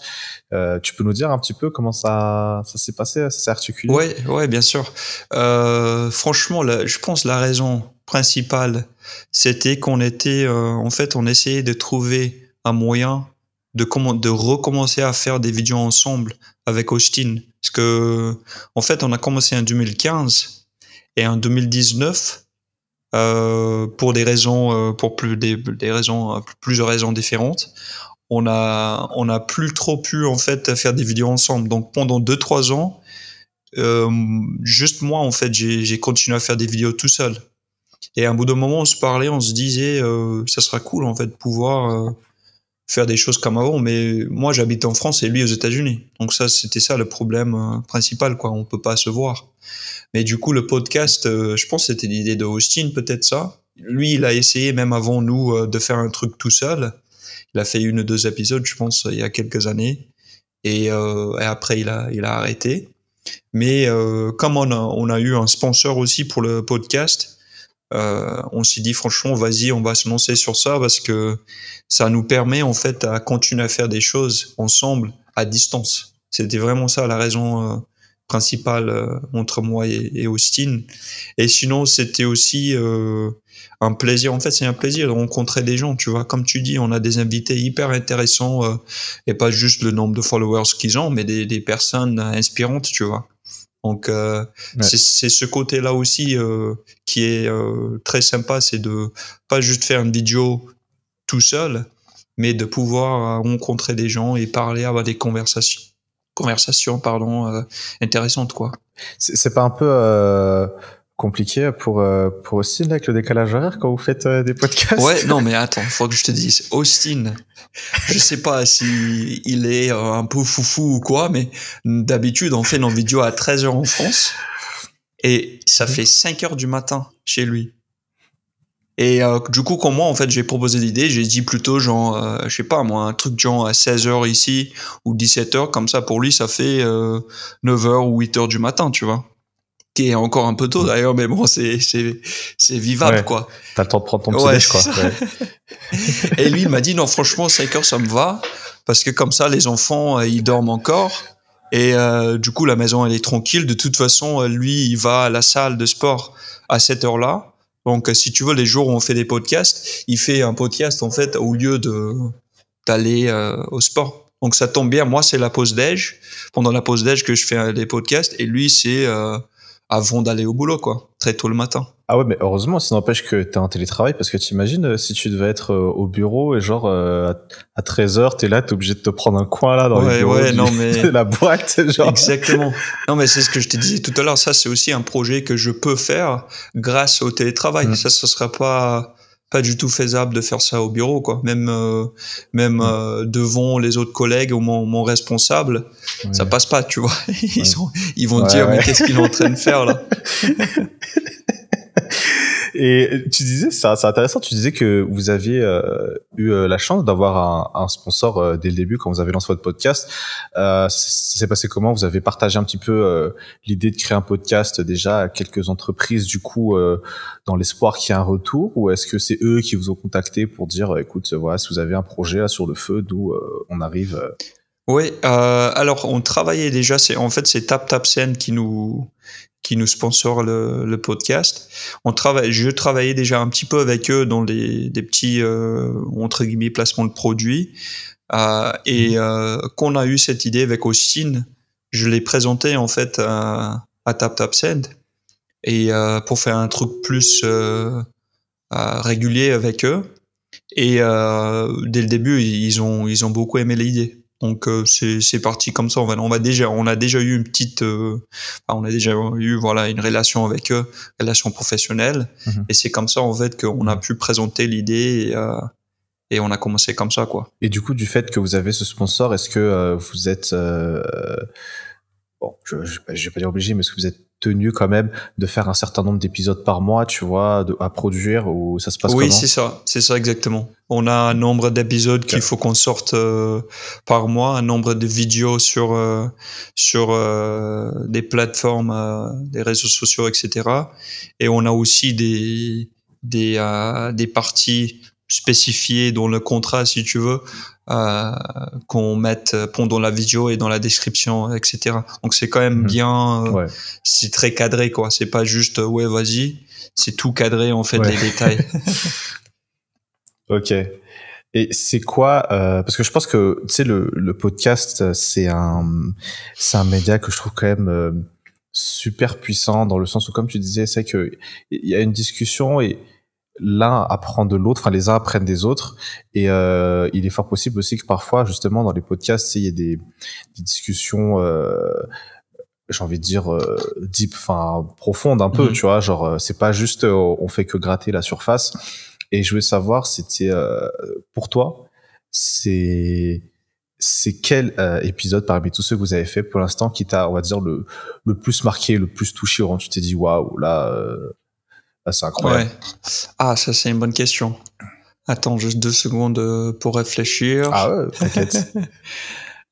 A: Mm. Euh, tu peux nous dire un petit peu comment ça, ça s'est
B: passé, ça s'est articulé Ouais, ouais, bien sûr. franchement, je pense la raison principale, c'était qu'on était, en fait, on essayait de trouver un moyen de, de recommencer à faire des vidéos ensemble avec Austin, parce que en fait, on a commencé en 2015 et en 2019 euh, pour des raisons, euh, pour plus des, raisons, euh, plusieurs raisons différentes. On a, on a plus trop pu en fait faire des vidéos ensemble. Donc pendant 2-3 ans, juste moi en fait, j'ai continué à faire des vidéos tout seul. Et à un bout d'un moment, on se parlait, on se disait, ça sera cool en fait de pouvoir faire des choses comme avant. Mais moi, j'habite en France et lui aux États-Unis. Donc ça, c'était ça le problème euh, principal, quoi. On peut pas se voir. Mais du coup, le podcast, euh, je pense, c'était l'idée de Austin, peut-être ça. Lui, il a essayé même avant nous euh, de faire un truc tout seul. Il a fait une ou deux épisodes, je pense, il y a quelques années. Et, après, il a, il a arrêté. Mais comme on on a eu un sponsor aussi pour le podcast, euh, on s'est dit franchement vas-y on va se lancer sur ça parce que ça nous permet en fait à continuer à faire des choses ensemble à distance c'était vraiment ça la raison euh, principale euh, entre moi et, Austin et sinon c'était aussi un plaisir en fait c'est un plaisir de rencontrer des gens tu vois comme tu dis on a des invités hyper intéressants et pas juste le nombre de followers qu'ils ont mais des personnes inspirantes tu vois donc euh, c'est ce côté-là aussi euh, qui est euh, très sympa, c'est de pas juste faire une vidéo tout seul, mais de pouvoir rencontrer des gens et parler, avoir des conversations, conversations pardon, intéressantes quoi.
A: C'est pas un peu compliqué pour euh, pour Austin avec le décalage horaire quand vous faites euh, des podcasts. Ouais, non <laughs> mais
B: attends, faut que je te dise Austin. Je sais pas si il est euh, un peu foufou ou quoi, mais d'habitude on fait nos vidéos à 13h en France et ça fait 5h du matin chez lui. Et du coup, quand moi, en fait, j'ai proposé l'idée, j'ai dit plutôt genre, je sais pas moi, un truc genre à 16h ici ou 17h, comme ça pour lui, ça fait 9h ou 8h du matin, tu vois qui est encore un peu tôt d'ailleurs, mais bon, c'est c'est c'est vivable quoi. T'as le temps de prendre ton petit quoi. <laughs> et lui, il m'a dit non, franchement, 5 heures, ça me va parce que comme ça, les enfants, euh, ils dorment encore. Et euh, du coup, la maison, elle est tranquille. De toute façon, euh, lui, il va à la salle de sport à cette heure-là. Donc, si tu veux, les jours où on fait des podcasts, il fait un podcast, en fait, au lieu de d'aller au sport. Donc, ça tombe bien. Moi, c'est la pause déj. Pendant la pause déj que je fais des podcasts. Et lui, c'est avant d'aller au boulot, quoi, très tôt le matin. Ah ouais, mais heureusement, ça
A: n'empêche que t'es en télétravail, parce que t'imagines euh, si tu devais être euh, au bureau et genre euh, à 13h, t'es là, t'es obligé de te prendre un coin là dans le ouais, non, <laughs> la
B: boîte. <laughs> Genre. Exactement. Non, mais c'est ce que je te disais tout à l'heure, ça c'est aussi un projet que je peux faire grâce au télétravail. Ça, mm. Ça, ce sera pas pas du tout faisable de faire ça au bureau, quoi. Même, euh, même euh, devant les autres collègues ou mon, responsable, ça passe pas, tu vois. <laughs> Ils, ils vont dire, mais qu'est-ce qu'il est en train de faire là <laughs>
A: Et tu disais, c'est intéressant, tu disais que vous aviez euh, eu euh, la chance d'avoir un, sponsor euh, dès le début quand vous avez lancé votre podcast. Euh, ça s'est passé comment Vous avez partagé un petit peu l'idée de créer un podcast déjà à quelques entreprises, du coup, dans l'espoir qu'il y ait un retour Ou est-ce que c'est eux qui vous ont contacté pour dire, écoute, voilà, si vous avez un projet sur le feu, d'où on arrive
B: oui, euh, alors on travaillait déjà, c'est en fait c'est Tap Tap Send qui nous qui nous sponsor le, le, podcast. On travaille, je travaillais déjà un petit peu avec eux dans des, des petits euh, entre guillemets placements de produits euh, et mhm. euh, qu'on a eu cette idée avec Austin, je l'ai présenté en fait à, à Tap Tap Send et euh, pour faire un truc plus euh, régulier avec eux. Et dès le début, ils ont ils ont beaucoup aimé l'idée. Donc euh, c'est parti comme ça. On va on va déjà on a déjà eu une petite euh, on a déjà eu voilà une relation avec eux, relation professionnelle. Mhm. Et c'est comme ça en fait qu'on a mhm. pu présenter l'idée. Euh, et, on a commencé comme ça quoi. Et du coup
A: du fait que vous avez ce sponsor, est-ce que vous êtes bon, je, je, je vais pas dire obligé, mais est-ce que vous êtes tenu quand même de faire un certain nombre d'épisodes par mois, tu vois, de, à produire ou ça se passe oui, c'est
B: ça, c'est ça exactement. On a un nombre d'épisodes qu'il faut qu'on sorte euh, par mois, un nombre de vidéos sur euh, sur euh, des plateformes, des réseaux sociaux, etc. Et on a aussi des des des parties spécifiées dans le contrat, si tu veux, euh, qu'on mette euh, pendant dans la vidéo et dans la description, etc. Donc c'est quand même mhm. bien, euh, c'est très cadré quoi. C'est pas juste ouais vas-y, c'est tout cadré en fait les détails. <laughs>
A: <laughs> ok. Et c'est quoi euh, Parce que je pense que tu sais le, le podcast c'est un c'est un média que je trouve quand même super puissant dans le sens où comme tu disais c'est que il y a une discussion et l'un apprend de l'autre, enfin les uns apprennent des autres, et euh, il est fort possible aussi que parfois, justement, dans les podcasts, il y ait des, discussions, euh, j'ai envie de dire euh, deep, enfin profondes un peu, mhm. tu vois, genre euh, c'est pas juste on fait que gratter la surface. Et je voulais savoir, c'était pour toi, c'est c'est quel épisode parmi tous ceux que vous avez fait pour l'instant qui t'a, on va dire, le, le plus marqué, le plus touché, où tu t'es dit, waouh, là, euh, ah, c'est
B: Ah, ça, c'est une bonne question. Attends juste deux secondes euh, pour réfléchir. Ah ouais, t'inquiète. <laughs>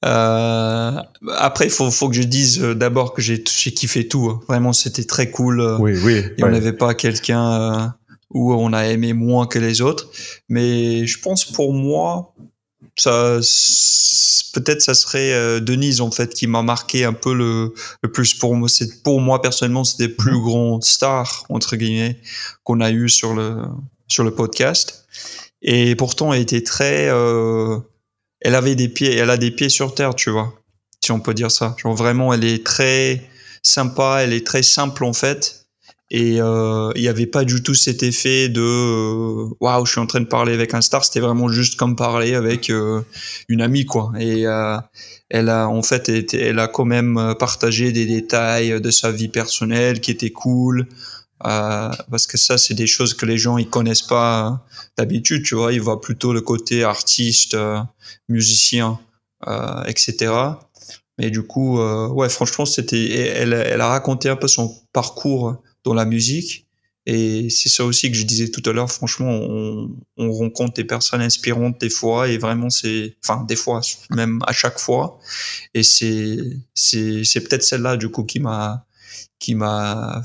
B: Euh, après, il faut, faut, que je dise euh, d'abord que j'ai kiffé tout. Hein. Vraiment, c'était très cool. Euh, oui, oui. Il on n'avait pas quelqu'un où on a aimé moins que les autres. Mais je pense pour moi, ça peut-être ça serait euh, Denise en fait qui m'a marqué un peu le, plus pour moi. C'est pour moi personnellement, c'est des mhm. plus grands stars entre guillemets qu'on a eu sur le sur le podcast. Et pourtant, elle était très, euh, elle avait des pieds, elle a des pieds sur terre, tu vois, si on peut dire ça. Genre vraiment, elle est très sympa, elle est très simple en fait. Et euh, il n'y avait pas du tout cet effet de euh, waouh, je suis en train de parler avec un star. C'était vraiment juste comme parler avec euh, une amie, quoi. Et elle a en fait, elle a quand même partagé des détails de sa vie personnelle qui étaient cool. parce que ça, c'est des choses que les gens ils connaissent pas hein, d'habitude, tu vois. Ils voient plutôt le côté artiste, musicien, etc. Mais du coup, ouais, franchement, c'était. Elle, elle a raconté un peu son parcours dans la musique. Et c'est ça aussi que je disais tout à l'heure. Franchement, on, rencontre des personnes inspirantes des fois, et vraiment c'est, enfin des fois, même à chaque fois. Et c'est c'est c'est peut-être celle-là du coup qui m'a qui m'a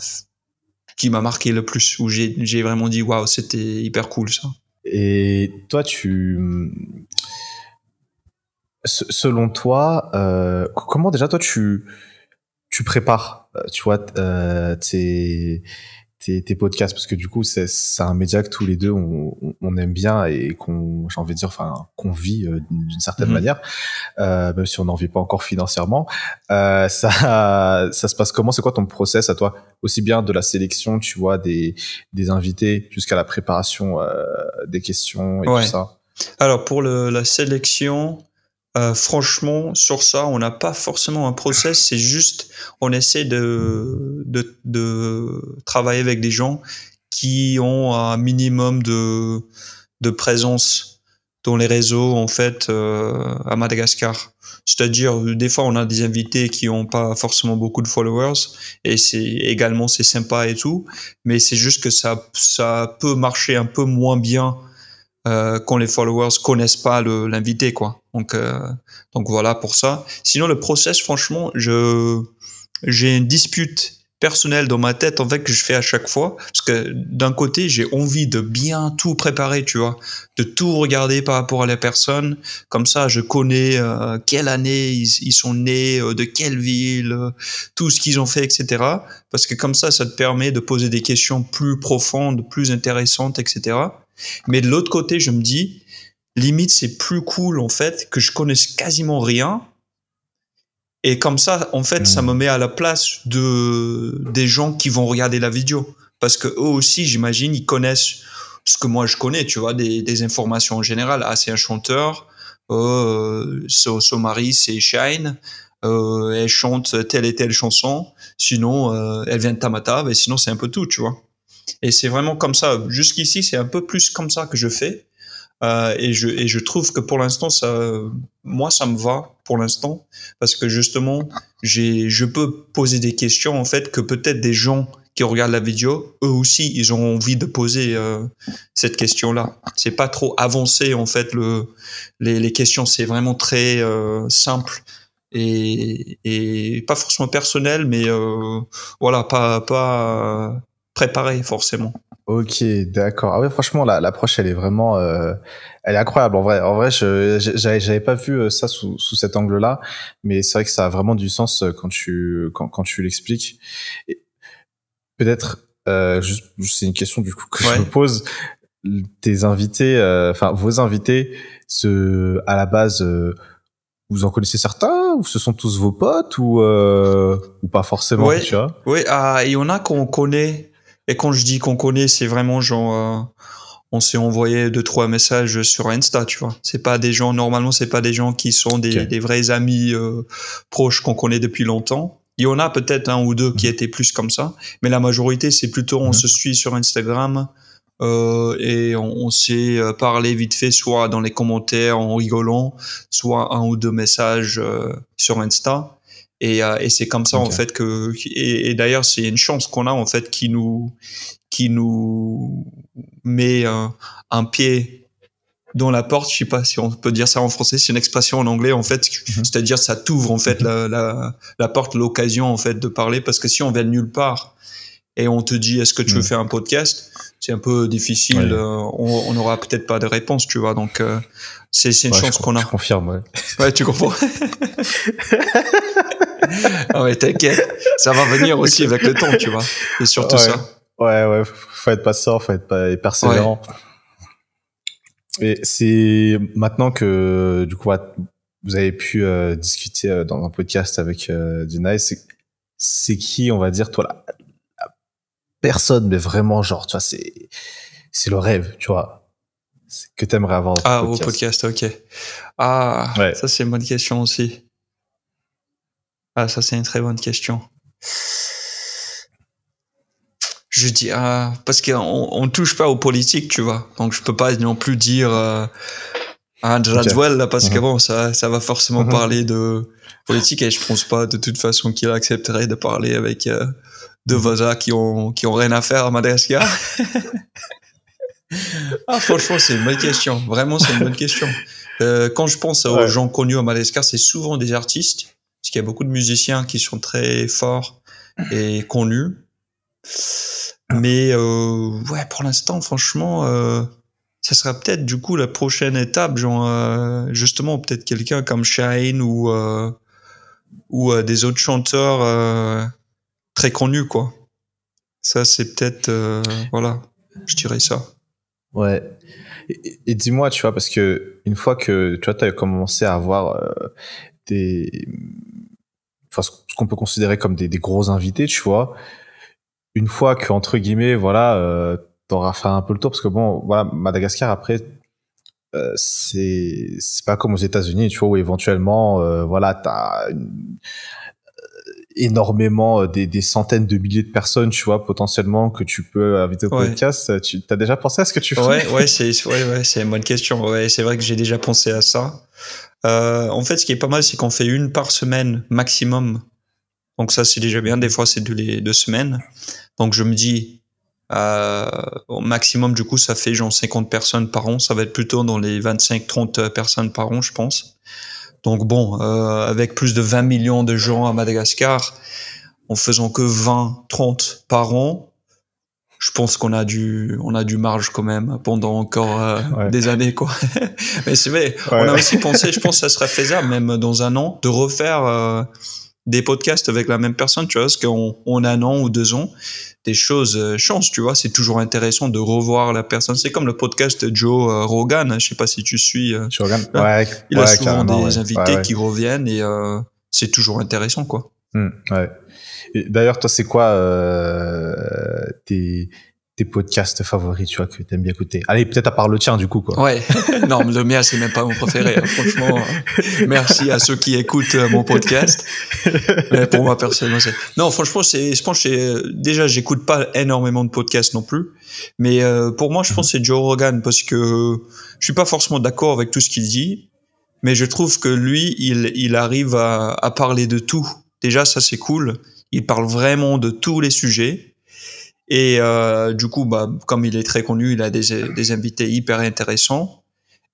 B: qui m'a marqué le plus, où j'ai j'ai vraiment dit waouh, c'était hyper cool ça.
A: Et toi, tu selon toi, euh, comment déjà toi tu tu prépares, euh, tu vois, euh, tes, tes, podcasts parce que du coup c'est un média que tous les deux on, aime bien et qu'on j'ai envie de dire enfin qu'on vit euh, d'une certaine mhm. manière même si on n'en vit pas encore financièrement <laughs> ça ça se passe comment c'est quoi ton process à toi aussi bien de la sélection tu vois des des invités jusqu'à la préparation des questions et tout ça
B: alors pour la sélection euh, franchement, sur ça, on n'a pas forcément un process, c'est juste on essaie de, de, travailler avec des gens qui ont un minimum de, présence dans les réseaux en fait euh, à Madagascar. C'est-à-dire, des fois, on a des invités qui n'ont pas forcément beaucoup de followers, et c'est également c'est sympa et tout, mais c'est juste que ça, ça peut marcher un peu moins bien euh, quand les followers connaissent pas l'invité, quoi. Donc, euh, donc voilà pour ça. Sinon, le process, franchement, je j'ai une dispute personnel dans ma tête en fait que je fais à chaque fois parce que d'un côté j'ai envie de bien tout préparer tu vois de tout regarder par rapport à la personne comme ça je connais euh, quelle année ils, sont nés euh, de quelle ville euh, tout ce qu'ils ont fait etc parce que comme ça ça te permet de poser des questions plus profondes plus intéressantes etc mais de l'autre côté je me dis limite c'est plus cool en fait que je connaisse quasiment rien et comme ça, en fait, ça hmm. me met à la place de, des gens qui vont regarder la vidéo. Parce que eux aussi, j'imagine, ils connaissent ce que moi je connais, tu vois, des, informations en général. Ah, c'est un chanteur, euh, son, mari, c'est Shine, euh, elle chante telle et telle chanson, sinon, euh, elle vient de Tamata, mais sinon, c'est un peu tout, tu vois. Et c'est vraiment comme ça. Jusqu'ici, c'est un peu plus comme ça que je fais. Euh, et, je, et je trouve que pour l'instant, ça, moi, ça me va pour l'instant, parce que justement, j'ai, je peux poser des questions en fait que peut-être des gens qui regardent la vidéo, eux aussi, ils ont envie de poser euh, cette question-là. C'est pas trop avancé en fait le, les, les questions, c'est vraiment très euh, simple. Et, et, pas forcément personnel, mais voilà, pas pas préparé forcément.
A: Ok, d'accord. Ah ouais, franchement, l'approche, elle est vraiment, euh, elle est incroyable. En vrai, en vrai, j'avais pas vu euh, ça sous, sous cet angle-là, mais c'est vrai que ça a vraiment du sens euh, quand tu, quand, quand tu l'expliques. Peut-être, c'est une question du coup que je me pose. Tes invités, enfin vos invités, ce, à la base, vous en connaissez certains ou ce sont tous vos potes ou, ou pas forcément, tu vois
B: Oui, ah, il y en a qu'on connaît et quand je dis qu'on connaît, c'est vraiment genre euh, on s'est envoyé deux trois messages sur Insta, tu vois. C'est pas des gens normalement, c'est pas des gens qui sont des, des vrais amis euh, proches qu'on connaît depuis longtemps. Il y en a peut-être un ou deux qui mhm. étaient plus comme ça, mais la majorité c'est plutôt on mhm. se suit sur Instagram euh, et on, s'est parlé vite fait, soit dans les commentaires en rigolant, soit un ou deux messages sur Insta. Et, euh, et c'est comme ça en fait que et, d'ailleurs c'est une chance qu'on a en fait qui nous qui nous met un, pied dans la porte, je sais pas si on peut dire ça en français, c'est une expression en anglais en fait, mm-hmm. c'est-à-dire ça t'ouvre en fait mm-hmm. la, la, porte, l'occasion en fait de parler parce que si on vient de nulle part et on te dit est-ce que tu veux mm. faire un podcast, c'est un peu difficile, euh, on n'aura peut-être pas de réponse, tu vois, donc euh, c'est une chance qu'on a. Je confirme, ouais. ouais tu comprends. <laughs> <laughs> non, <laughs> ah mais t'inquiète, ça va venir aussi avec le temps, tu vois. Et surtout ça.
A: Ouais, ouais, faut être patient, faut être persévérant. Et c'est maintenant que, du coup, vous avez pu euh, discuter euh, dans un podcast avec euh, Dinaï, c'est, qui, on va dire, toi, là personne, mais vraiment, genre, tu vois, c'est, c'est le rêve, tu vois que aimerais avoir ah, au podcast,
B: ok. Ah, ça c'est une bonne question aussi. Ah, ça, c'est une très bonne question. Je dis, ah, parce qu'on ne touche pas aux politiques, tu vois. Donc, je peux pas non plus dire à euh, ah, parce que mhm. bon, ça, ça va forcément mhm. parler de politique et je pense pas de toute façon qu'il accepterait de parler avec euh, deux mhm. voisins qui ont, qui ont rien à faire à Madagascar. <laughs> ah, franchement, c'est une bonne question. Vraiment, c'est une bonne question. Euh, quand je pense aux gens connus à Madagascar, c'est souvent des artistes parce qu'il y a beaucoup de musiciens qui sont très forts et connus. Mais euh, ouais, pour l'instant, franchement, euh, ça sera peut-être du coup la prochaine étape, genre euh, justement peut-être quelqu'un comme Shine ou ou des autres chanteurs très connus quoi. Ça c'est peut-être voilà, je dirais ça.
A: Ouais. Et, dis-moi, tu vois, parce que une fois que tu as commencé à avoir enfin, ce qu'on peut considérer comme des, gros invités, tu vois. Une fois que, entre guillemets, voilà, euh, t'auras fait un peu le tour, parce que bon, voilà, Madagascar, après, euh, c'est, c'est pas comme aux États-Unis, tu vois, où éventuellement, euh, voilà, t'as énormément des, des, centaines de milliers de personnes, tu vois, potentiellement que tu peux inviter au podcast. Tu as déjà
B: pensé à ce que tu fais Ouais, c'est ouais, ouais, c'est une bonne question. Ouais, c'est vrai que j'ai déjà pensé à ça. Euh, en fait, ce qui est pas mal, c'est qu'on fait une par semaine maximum. Donc ça, c'est déjà bien. Des fois, c'est les deux semaines. Donc je me dis, euh, au maximum, du coup, ça fait genre 50 personnes par an. Ça va être plutôt dans les 25-30 personnes par an, je pense. Donc bon, euh, avec plus de 20 millions de gens à Madagascar, en faisant que 20-30 par an, je pense qu'on a du on a du marge quand même pendant encore euh, des années quoi. <laughs> mais c'est vrai, on a aussi pensé, je pense que ça serait faisable même dans un an de refaire euh, des podcasts avec la même personne, tu vois, parce qu'en un an ou deux ans, des choses euh, changent, tu vois. C'est toujours intéressant de revoir la personne. C'est comme le podcast de Joe Rogan, je sais pas si tu suis. Joe Rogan, ouais, Il a souvent des invités qui reviennent et c'est toujours intéressant, quoi.
A: Mmh, ouais. D'ailleurs, toi, c'est quoi euh, tes, podcasts favoris, tu vois, que t'aimes bien écouter Allez, peut-être à part le tien, du coup, quoi.
B: Ouais. <laughs> Non, le mien, c'est même pas mon préféré. Hein, franchement, hein. merci à ceux qui écoutent euh, mon podcast. Mais pour moi, personnellement, c'est... Non, franchement, c'est, je pense euh, déjà, j'écoute pas énormément de podcasts non plus. Mais pour moi, je pense que c'est Joe Rogan parce que je suis pas forcément d'accord avec tout ce qu'il dit. Mais je trouve que lui, il, arrive à, à parler de tout. Déjà, ça, c'est cool. Il parle vraiment de tous les sujets. Et euh, du coup, bah, comme il est très connu, il a des, invités hyper intéressants.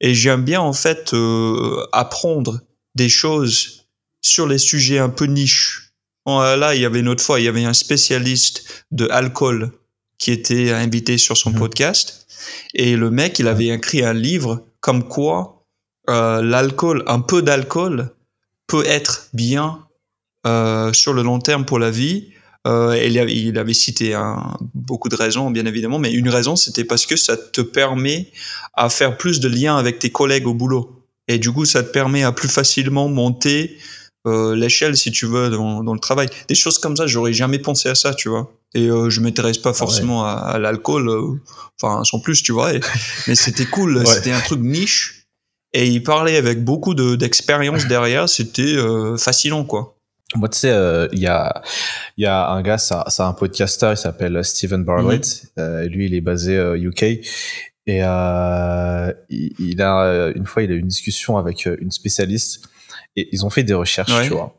B: Et j'aime bien en fait euh, apprendre des choses sur les sujets un peu niches. Euh, là, il y avait une autre fois, il y avait un spécialiste de l'alcool qui était invité sur son mhm. podcast. Et le mec, il avait écrit un livre comme quoi l'alcool, un peu d'alcool, peut être bien euh, sur le long terme pour la vie. Euh, il, avait, cité beaucoup de raisons, bien évidemment, mais une raison, c'était parce que ça te permet à faire plus de liens avec tes collègues au boulot. Et du coup, ça te permet à plus facilement monter euh, l'échelle, si tu veux, dans, le travail. Des choses comme ça, j'aurais jamais pensé à ça, tu vois. Et je m'intéresse pas ah forcément à, l'alcool, enfin, sans plus, tu vois. <laughs> mais c'était cool, c'était un truc niche. Et il parlait avec beaucoup d'expérience derrière, c'était fascinant, quoi.
A: Moi, tu sais, euh, il y, a, y a un gars, c'est un, un podcaster, il s'appelle euh, Stephen Bartlett. Mhm. Euh, lui, il est basé au UK. Et il, a, une fois, il a eu une discussion avec une spécialiste. Et ils ont fait des recherches, tu vois.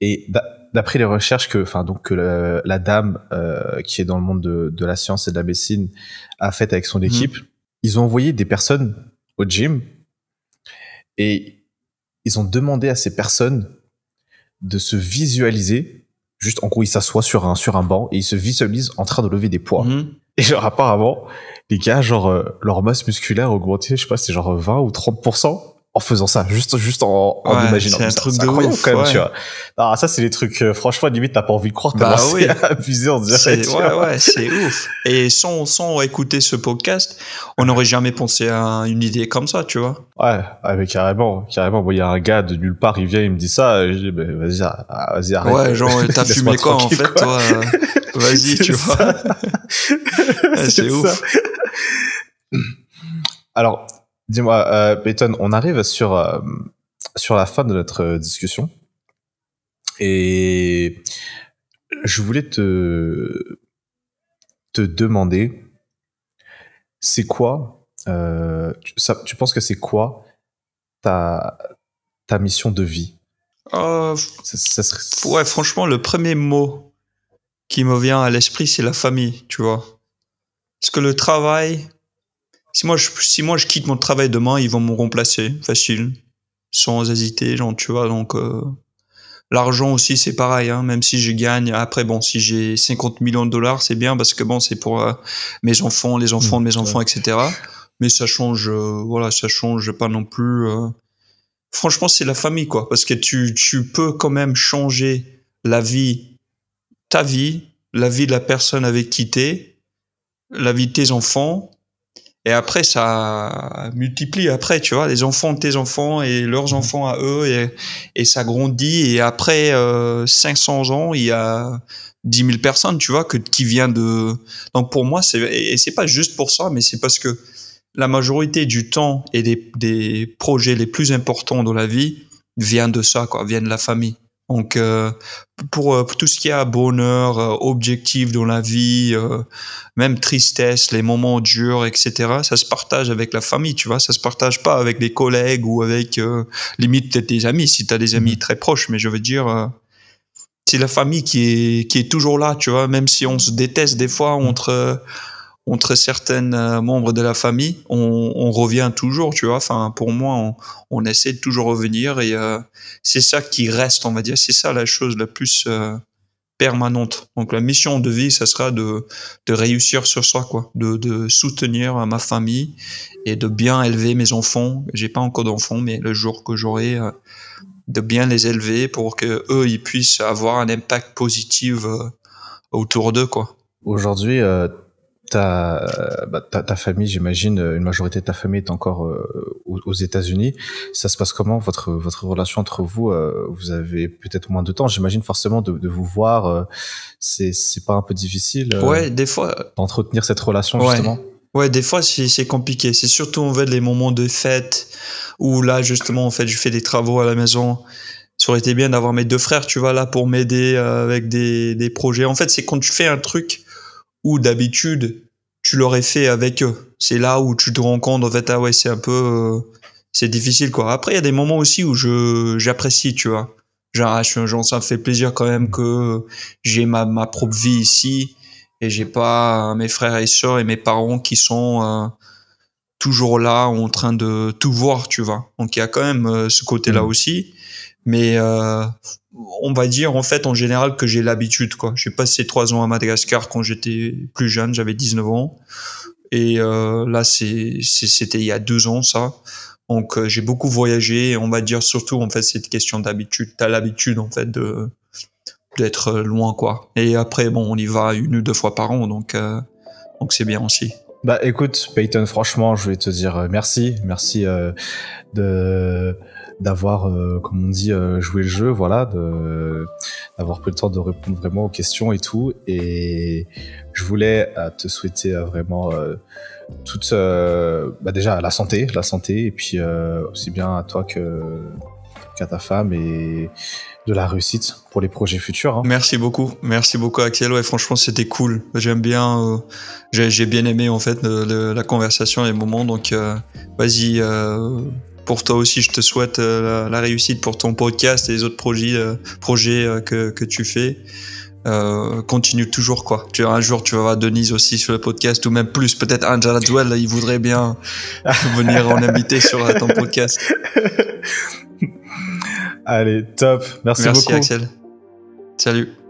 A: Et d'après les recherches que, enfin, donc, la, dame qui est dans le monde de, de, la science et de la médecine a fait avec son mhm. équipe, ils ont envoyé des personnes au gym. Et ils ont demandé à ces personnes de se visualiser. Juste, en gros, il s'assoit sur un, sur un banc et il se visualise en train de lever des poids. Mhm. Et genre, apparemment, les gars, genre, euh, leur masse musculaire augmentée je sais pas, c'est genre 20 ou 30% en faisant ça, juste juste en, en imaginant. C'est un truc de ouf, quand même, tu vois. Ah, ça c'est des trucs. Euh, franchement, limite t'as pas envie de croire. Bah oui. abusé,
B: en disant Ouais, ouais, c'est ouf. Et sans sans écouter ce podcast, on n'aurait jamais pensé à une idée comme ça, tu vois. Ouais, mais carrément, carrément. bon, il y
A: a un gars de nulle part, il vient, il me dit ça. Je dis, bah, vas-y, ah, vas-y, arrête. Ouais, genre <laughs> t'as fumé quoi en fait, toi euh, <laughs> Vas-y, tu vois. <laughs> c'est ouf. Alors, Dis-moi, euh, on arrive sur, euh, sur la fin de notre euh, discussion. Et je voulais te, te demander, c'est quoi, euh, ça, tu penses que c'est quoi ta, ta mission de vie
B: Ouais, franchement, le premier mot qui me vient à l'esprit, c'est la famille, tu vois. Parce que le travail, si moi, je, si moi je quitte mon travail demain, ils vont me remplacer, facile, sans hésiter, genre, tu vois, donc... Euh, l'argent aussi, c'est pareil, hein, même si je gagne. Après, bon, si j'ai 50 millions de dollars, c'est bien parce que bon, c'est pour euh, mes enfants, les enfants de mes mmh, enfants, etc. Mais ça change, euh, voilà, ça change pas non plus. Franchement, c'est la famille, quoi. Parce que tu, tu peux quand même changer la vie, ta vie, la vie de la personne avec qui t'es, la vie de tes enfants, et après, ça multiplie après, tu vois, les enfants de tes enfants et leurs mmh. enfants à eux, et, et ça grandit. Et après 500 euh, ans, il y a 10 000 personnes, tu vois, que, qui viennent de... Donc pour moi, c'est, et c'est pas juste pour ça, mais c'est parce que la majorité du temps et des, des projets les plus importants dans la vie viennent de ça, quoi, viennent de la famille. Donc, euh, euh, pour, tout ce qui a bonheur, euh, objectif dans la vie, même tristesse, les moments durs, etc., ça se partage avec la famille, tu vois. Ça se partage pas avec des collègues ou avec, limite, peut-être des amis, si tu as des mm-hmm. amis très proches. Mais je veux dire, c'est la famille qui qui est toujours là, tu vois. Même si on se déteste des fois mm-hmm. entre entre certains euh, membres de la famille, on, revient toujours, tu vois. Enfin, pour moi, on, essaie de toujours revenir et euh, c'est ça qui reste, on va dire. C'est ça la chose la plus euh, permanente. Donc la mission de vie, ça sera de, réussir sur soi, quoi, de, soutenir ma famille et de bien élever mes enfants. J'ai pas encore d'enfants, mais le jour que j'aurai, de bien les élever pour que eux, ils puissent avoir un impact positif autour d'eux, quoi.
A: Aujourd'hui. Euh, bah, ta, ta, famille, j'imagine, euh, une majorité de ta famille est encore euh, aux, États-Unis. Ça se passe comment votre votre relation entre vous Vous avez peut-être moins de temps, j'imagine forcément de, vous voir. c'est pas un peu difficile Ouais, des fois. D'entretenir cette relation justement.
B: Ouais, des fois c'est compliqué. C'est surtout en fait les moments de fête où là justement en fait je fais des travaux à la maison ça aurait été bien d'avoir mes deux frères, tu vois, là pour m'aider avec des, des projets. En fait, c'est quand tu fais un truc où d'habitude, tu l'aurais fait avec eux. C'est là où tu te rends compte, en fait, ah ouais, c'est un peu, euh, c'est difficile, quoi. Après, il y a des moments aussi où je, j'apprécie, tu vois. Genre, ah, genre, ça me fait plaisir quand même que j'ai ma, ma propre vie ici et j'ai pas mes frères et sœurs et mes parents qui sont, euh, toujours là, en train de tout voir, tu vois. Donc il y a quand même euh, ce côté-là mm. aussi. Mais euh, on va dire en fait en général que j'ai l'habitude quoi. J'ai passé trois ans à Madagascar quand j'étais plus jeune, j'avais 19 ans. Et euh, là c'était il y a deux ans ça. Donc j'ai beaucoup voyagé on va dire surtout en fait cette question d'habitude. T'as l'habitude en fait de d'être loin quoi. Et après bon on y va une ou deux fois par an donc donc c'est bien aussi. Bah écoute,
A: Peyton, franchement, je vais te dire euh, merci, merci euh, de d'avoir, euh, comme on dit, joué le jeu, voilà, d'avoir pris le temps de répondre vraiment aux questions et tout. Et je voulais te souhaiter vraiment toute, bah déjà la santé, la santé, et puis aussi bien à toi que
B: à ta femme et de la réussite pour les projets futurs. Hein. Merci beaucoup, merci beaucoup Axel. Ouais, franchement, c'était cool. J'aime bien, euh, j'ai bien aimé en fait la conversation, les moments. Donc, euh, vas-y. Euh, pour toi aussi, je te souhaite la, réussite pour ton podcast et les autres projets, que, que, tu fais. continue toujours quoi. Tu un jour tu vas voir Denise aussi sur le podcast ou même plus peut-être Angela Duel, il voudrait bien venir en inviter sur ton podcast. <laughs> Allez, top. Merci, beaucoup. Axel. Salut.